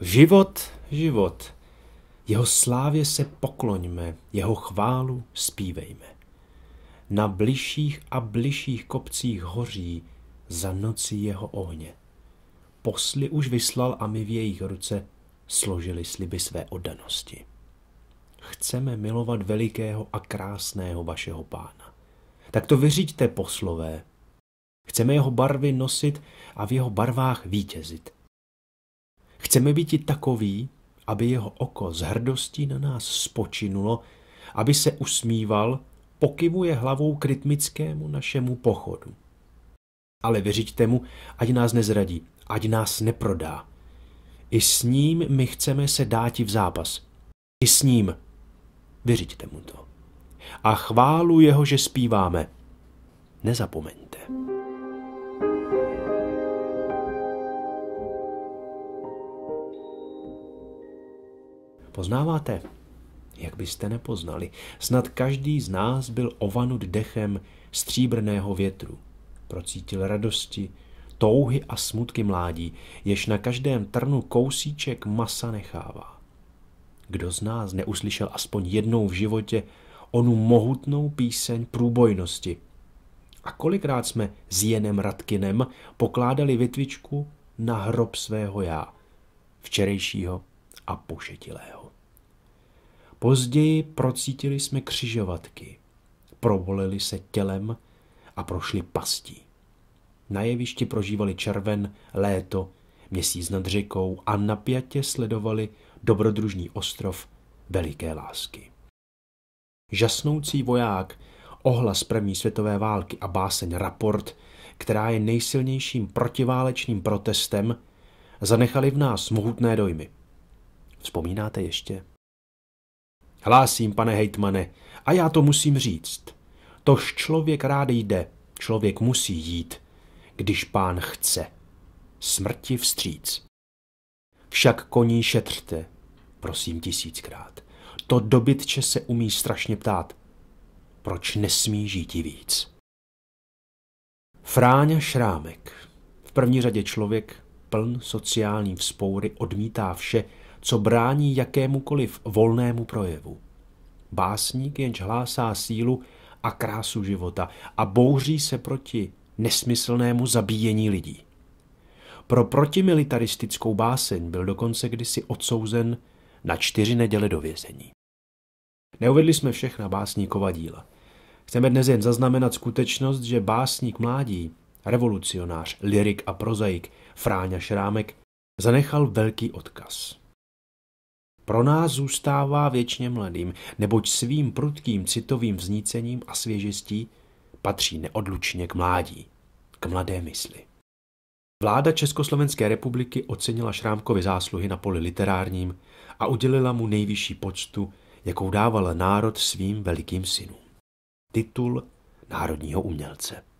Život, život. Jeho slávě se pokloňme, jeho chválu zpívejme. Na bližších a bližších kopcích hoří za noci jeho ohně. Posly už vyslal a my v jejich ruce složili sliby své oddanosti chceme milovat velikého a krásného vašeho pána. Tak to vyřiďte poslové. Chceme jeho barvy nosit a v jeho barvách vítězit. Chceme být i takový, aby jeho oko s hrdostí na nás spočinulo, aby se usmíval, pokivuje hlavou k rytmickému našemu pochodu. Ale vyřiďte mu, ať nás nezradí, ať nás neprodá. I s ním my chceme se dáti v zápas. I s ním Vyřiďte mu to. A chválu jeho, že zpíváme. Nezapomeňte. Poznáváte? Jak byste nepoznali, snad každý z nás byl ovanut dechem stříbrného větru. Procítil radosti, touhy a smutky mládí, jež na každém trnu kousíček masa nechává. Kdo z nás neuslyšel aspoň jednou v životě onu mohutnou píseň průbojnosti? A kolikrát jsme s Jenem Radkinem pokládali větvičku na hrob svého já, včerejšího a pošetilého. Později procítili jsme křižovatky, provolili se tělem a prošli pastí. Na jevišti prožívali červen, léto, měsíc nad řekou a napjatě sledovali dobrodružný ostrov veliké lásky. Žasnoucí voják, ohlas první světové války a báseň Raport, která je nejsilnějším protiválečným protestem, zanechali v nás mohutné dojmy. Vzpomínáte ještě? Hlásím, pane hejtmane, a já to musím říct. Tož člověk rád jde, člověk musí jít, když pán chce. Smrti vstříc. Však koní šetřte, prosím tisíckrát. To dobytče se umí strašně ptát, proč nesmí žít víc. Fráňa Šrámek, v první řadě člověk pln sociální vzpoury, odmítá vše, co brání jakémukoliv volnému projevu. Básník jenž hlásá sílu a krásu života a bouří se proti nesmyslnému zabíjení lidí. Pro protimilitaristickou báseň byl dokonce kdysi odsouzen na čtyři neděle do vězení. Neuvedli jsme všechna básníkova díla. Chceme dnes jen zaznamenat skutečnost, že básník mládí, revolucionář, lirik a prozaik Fráňa Šrámek zanechal velký odkaz. Pro nás zůstává věčně mladým, neboť svým prudkým citovým vznícením a svěžistí patří neodlučně k mládí, k mladé mysli. Vláda Československé republiky ocenila Šrámkovi zásluhy na poli literárním a udělila mu nejvyšší počtu, jakou dával národ svým velikým synům. Titul národního umělce.